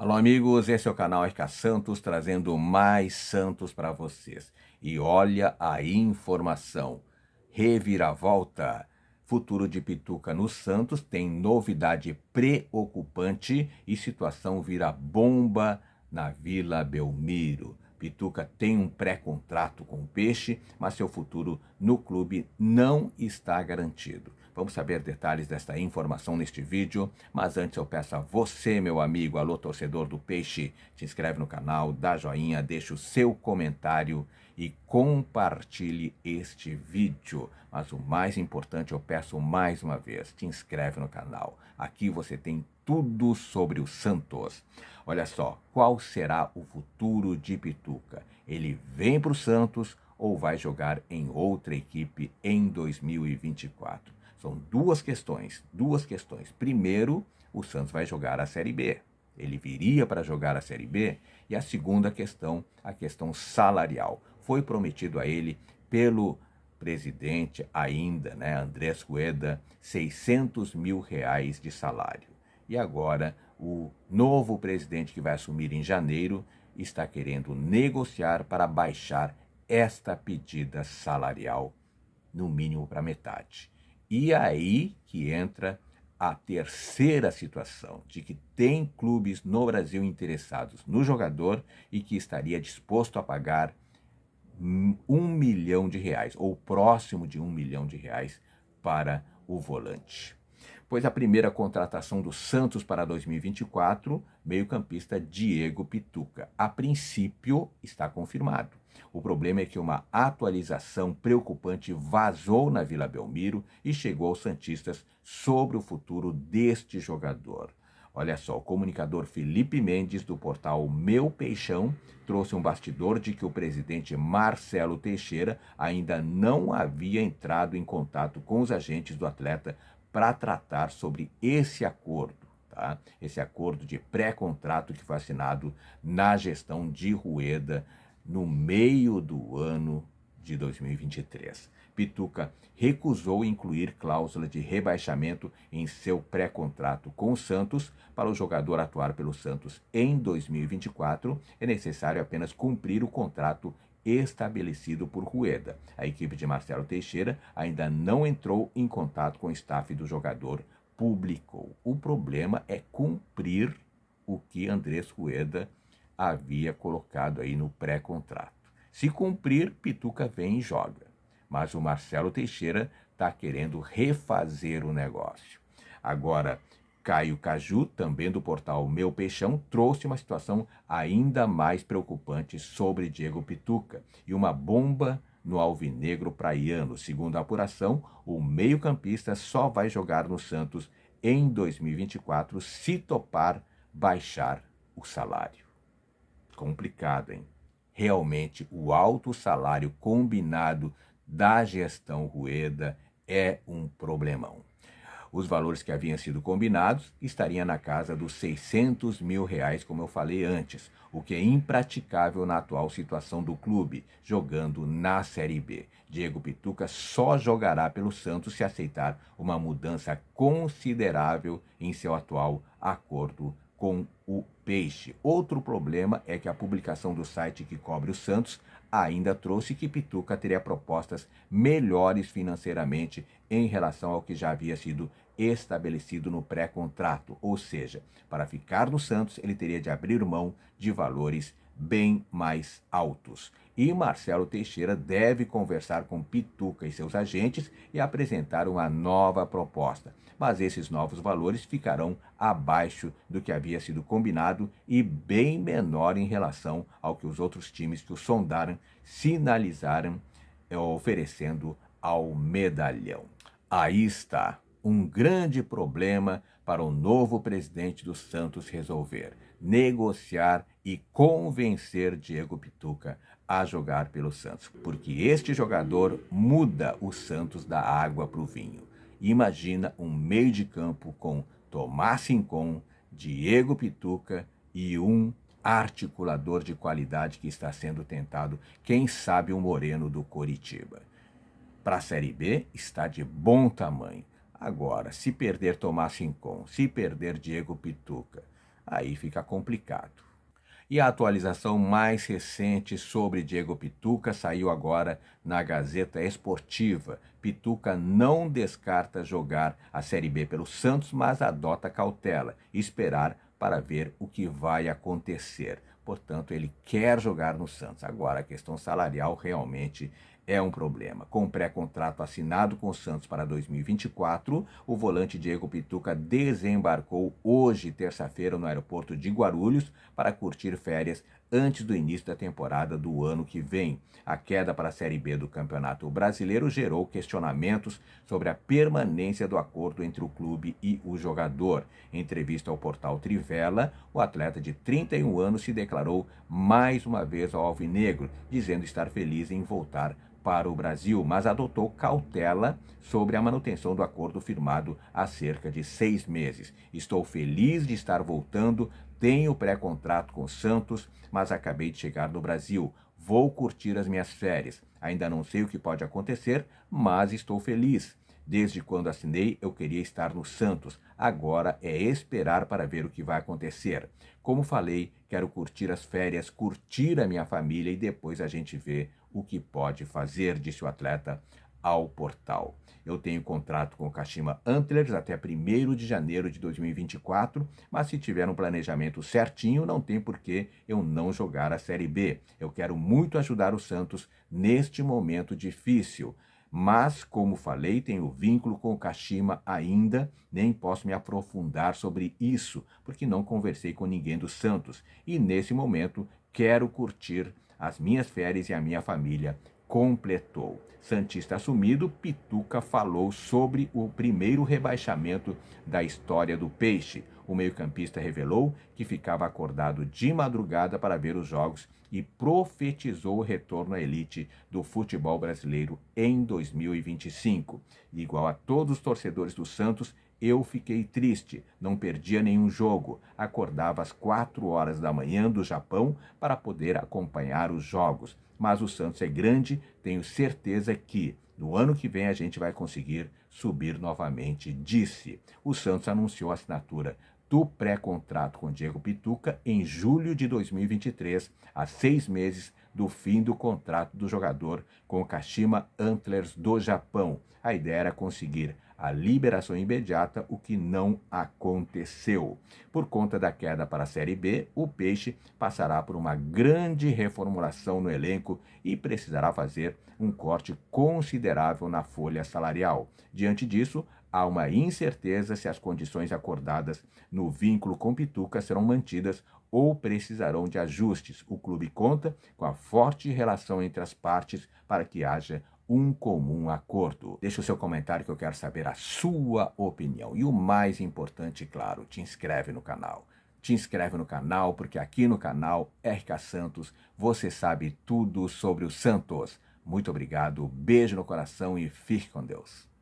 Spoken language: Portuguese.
Alô, amigos, esse é o canal RK Santos trazendo mais Santos para vocês. E olha a informação: reviravolta. Futuro de Pituca no Santos tem novidade preocupante e situação vira bomba na Vila Belmiro. Pituca tem um pré-contrato com o Peixe, mas seu futuro no clube não está garantido. Vamos saber detalhes desta informação neste vídeo, mas antes eu peço a você, meu amigo, alô torcedor do Peixe, se inscreve no canal, dá joinha, deixa o seu comentário e compartilhe este vídeo. Mas o mais importante, eu peço mais uma vez, te inscreve no canal. Aqui você tem tudo sobre o Santos. Olha só, qual será o futuro de Pituca? Ele vem para o Santos ou vai jogar em outra equipe em 2024? São duas questões, duas questões. Primeiro, o Santos vai jogar a Série B. Ele viria para jogar a Série B. E a segunda questão, a questão salarial. Foi prometido a ele pelo presidente ainda, né, Andrés Gueda, 600 mil reais de salário. E agora o novo presidente que vai assumir em janeiro está querendo negociar para baixar esta pedida salarial, no mínimo para metade. E aí que entra a terceira situação, de que tem clubes no Brasil interessados no jogador e que estaria disposto a pagar um milhão de reais, ou próximo de um milhão de reais, para o volante. Pois a primeira contratação do Santos para 2024, meio-campista Diego Pituca, a princípio está confirmado. O problema é que uma atualização preocupante vazou na Vila Belmiro e chegou aos Santistas sobre o futuro deste jogador. Olha só, o comunicador Felipe Mendes, do portal Meu Peixão, trouxe um bastidor de que o presidente Marcelo Teixeira ainda não havia entrado em contato com os agentes do atleta para tratar sobre esse acordo. Tá? Esse acordo de pré-contrato que foi assinado na gestão de Rueda no meio do ano de 2023. Pituca recusou incluir cláusula de rebaixamento em seu pré-contrato com o Santos. Para o jogador atuar pelo Santos em 2024, é necessário apenas cumprir o contrato estabelecido por Rueda. A equipe de Marcelo Teixeira ainda não entrou em contato com o staff do jogador, publicou. O problema é cumprir o que Andrés Rueda havia colocado aí no pré-contrato. Se cumprir, Pituca vem e joga. Mas o Marcelo Teixeira está querendo refazer o negócio. Agora, Caio Caju, também do portal Meu Peixão, trouxe uma situação ainda mais preocupante sobre Diego Pituca e uma bomba no alvinegro praiano. Segundo a apuração, o meio-campista só vai jogar no Santos em 2024 se topar baixar o salário complicado, hein? Realmente, o alto salário combinado da gestão Rueda é um problemão. Os valores que haviam sido combinados estariam na casa dos 600 mil reais, como eu falei antes, o que é impraticável na atual situação do clube, jogando na Série B. Diego Pituca só jogará pelo Santos se aceitar uma mudança considerável em seu atual acordo com o peixe. Outro problema é que a publicação do site que cobre o Santos ainda trouxe que Pituca teria propostas melhores financeiramente em relação ao que já havia sido estabelecido no pré-contrato, ou seja, para ficar no Santos ele teria de abrir mão de valores bem mais altos. E Marcelo Teixeira deve conversar com Pituca e seus agentes e apresentar uma nova proposta. Mas esses novos valores ficarão abaixo do que havia sido combinado e bem menor em relação ao que os outros times que o sondaram sinalizaram, é, oferecendo ao medalhão. Aí está um grande problema para o novo presidente do Santos resolver: negociar e convencer Diego Pituca a jogar pelo Santos, porque este jogador muda o Santos da água para o vinho. Imagina um meio de campo com Tomás Rincon, Diego Pituca e um articulador de qualidade que está sendo tentado, quem sabe o um Moreno do Coritiba. Para a Série B está de bom tamanho. Agora, se perder Tomás Rincon, se perder Diego Pituca, aí fica complicado. E a atualização mais recente sobre Diego Pituca saiu agora na Gazeta Esportiva. Pituca não descarta jogar a Série B pelo Santos, mas adota cautela, esperar para ver o que vai acontecer. Portanto, ele quer jogar no Santos. Agora, a questão salarial realmente é um problema. Com o pré-contrato assinado com o Santos para 2024, o volante Diego Pituca desembarcou hoje, terça-feira, no aeroporto de Guarulhos para curtir férias antes do início da temporada do ano que vem. A queda para a Série B do Campeonato Brasileiro gerou questionamentos sobre a permanência do acordo entre o clube e o jogador. Em entrevista ao portal Trivela, o atleta de 31 anos se declarou mais uma vez ao Alvinegro, dizendo estar feliz em voltar para o Brasil, mas adotou cautela sobre a manutenção do acordo firmado há cerca de seis meses. Estou feliz de estar voltando, tenho pré-contrato com Santos, mas acabei de chegar no Brasil. Vou curtir as minhas férias. Ainda não sei o que pode acontecer, mas estou feliz. Desde quando assinei, eu queria estar no Santos. Agora é esperar para ver o que vai acontecer. Como falei, quero curtir as férias, curtir a minha família e depois a gente vê o que pode fazer, disse o atleta ao portal. Eu tenho contrato com o Kashima Antlers até 1 de janeiro de 2024, mas se tiver um planejamento certinho, não tem por que eu não jogar a Série B. Eu quero muito ajudar o Santos neste momento difícil. Mas, como falei, tenho vínculo com o Kashima ainda, nem posso me aprofundar sobre isso, porque não conversei com ninguém do Santos. E nesse momento Quero curtir as minhas férias e a minha família. Completou. Santista assumido, Pituca falou sobre o primeiro rebaixamento da história do Peixe. O meio-campista revelou que ficava acordado de madrugada para ver os jogos e profetizou o retorno à elite do futebol brasileiro em 2025. Igual a todos os torcedores do Santos, eu fiquei triste, não perdia nenhum jogo. Acordava às quatro horas da manhã do Japão para poder acompanhar os jogos. Mas o Santos é grande, tenho certeza que no ano que vem a gente vai conseguir subir novamente, disse. O Santos anunciou a assinatura do pré-contrato com Diego Pituca em julho de 2023, a seis meses do fim do contrato do jogador com o Kashima Antlers do Japão. A ideia era conseguir a liberação imediata, o que não aconteceu. Por conta da queda para a Série B, o Peixe passará por uma grande reformulação no elenco e precisará fazer um corte considerável na folha salarial. Diante disso, há uma incerteza se as condições acordadas no vínculo com Pituca serão mantidas ou precisarão de ajustes. O clube conta com a forte relação entre as partes para que haja um comum acordo. Deixe o seu comentário que eu quero saber a sua opinião. E o mais importante, claro, te inscreve no canal. Te inscreve no canal, porque aqui no canal RK Santos você sabe tudo sobre o Santos. Muito obrigado, beijo no coração e fique com Deus.